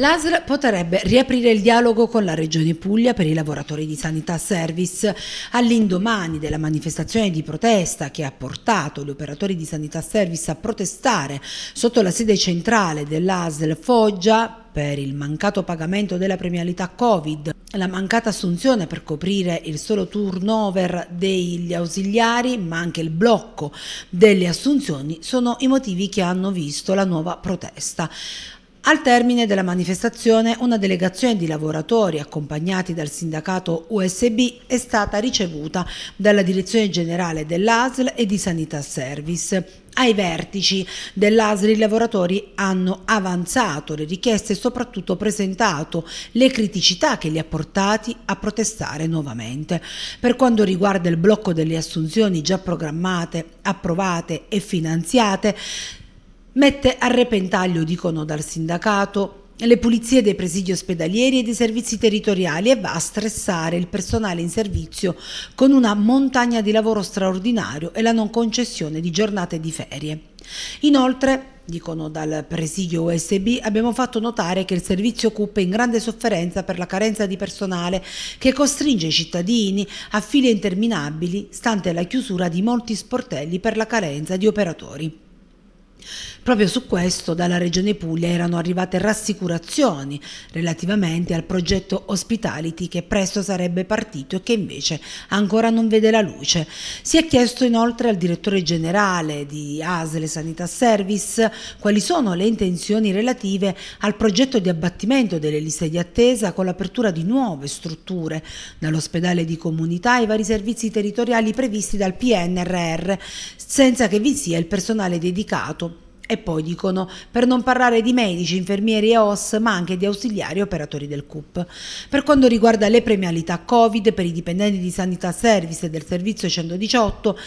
L'ASL potrebbe riaprire il dialogo con la Regione Puglia per i lavoratori di Sanità Service. All'indomani della manifestazione di protesta che ha portato gli operatori di Sanità Service a protestare sotto la sede centrale dell'ASL Foggia, per il mancato pagamento della premialità Covid, la mancata assunzione per coprire il solo turnover degli ausiliari, ma anche il blocco delle assunzioni sono i motivi che hanno visto la nuova protesta. Al termine della manifestazione una delegazione di lavoratori accompagnati dal sindacato USB è stata ricevuta dalla direzione generale dell'ASL e di Sanità Service. Ai vertici dell'ASL i lavoratori hanno avanzato le richieste e soprattutto presentato le criticità che li ha portati a protestare nuovamente. Per quanto riguarda il blocco delle assunzioni già programmate, approvate e finanziate, mette a repentaglio, dicono dal sindacato, le pulizie dei presidi ospedalieri e dei servizi territoriali e va a stressare il personale in servizio con una montagna di lavoro straordinario e la non concessione di giornate di ferie. Inoltre, dicono dal presidio USB, abbiamo fatto notare che il servizio CUP è in grande sofferenza per la carenza di personale che costringe i cittadini a file interminabili, stante la chiusura di molti sportelli per la carenza di operatori. Proprio su questo dalla Regione Puglia erano arrivate rassicurazioni relativamente al progetto Hospitality che presto sarebbe partito e che invece ancora non vede la luce. Si è chiesto inoltre al direttore generale di ASL Sanità Service quali sono le intenzioni relative al progetto di abbattimento delle liste di attesa con l'apertura di nuove strutture dall'ospedale di comunità ai vari servizi territoriali previsti dal PNRR senza che vi sia il personale dedicato e poi dicono, per non parlare di medici, infermieri e OS, ma anche di ausiliari e operatori del CUP. Per quanto riguarda le premialità Covid per i dipendenti di Sanità Service e del servizio 118,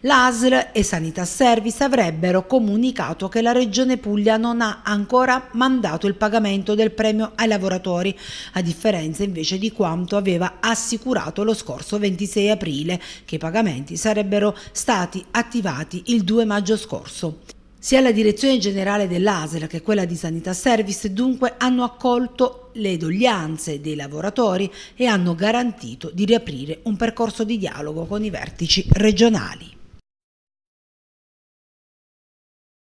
L'ASL e Sanità Service avrebbero comunicato che la Regione Puglia non ha ancora mandato il pagamento del premio ai lavoratori, a differenza invece di quanto aveva assicurato lo scorso 26 aprile, che i pagamenti sarebbero stati attivati il 2 maggio scorso. Sia la direzione generale dell'ASL che quella di Sanità Service dunque hanno accolto le doglianze dei lavoratori e hanno garantito di riaprire un percorso di dialogo con i vertici regionali.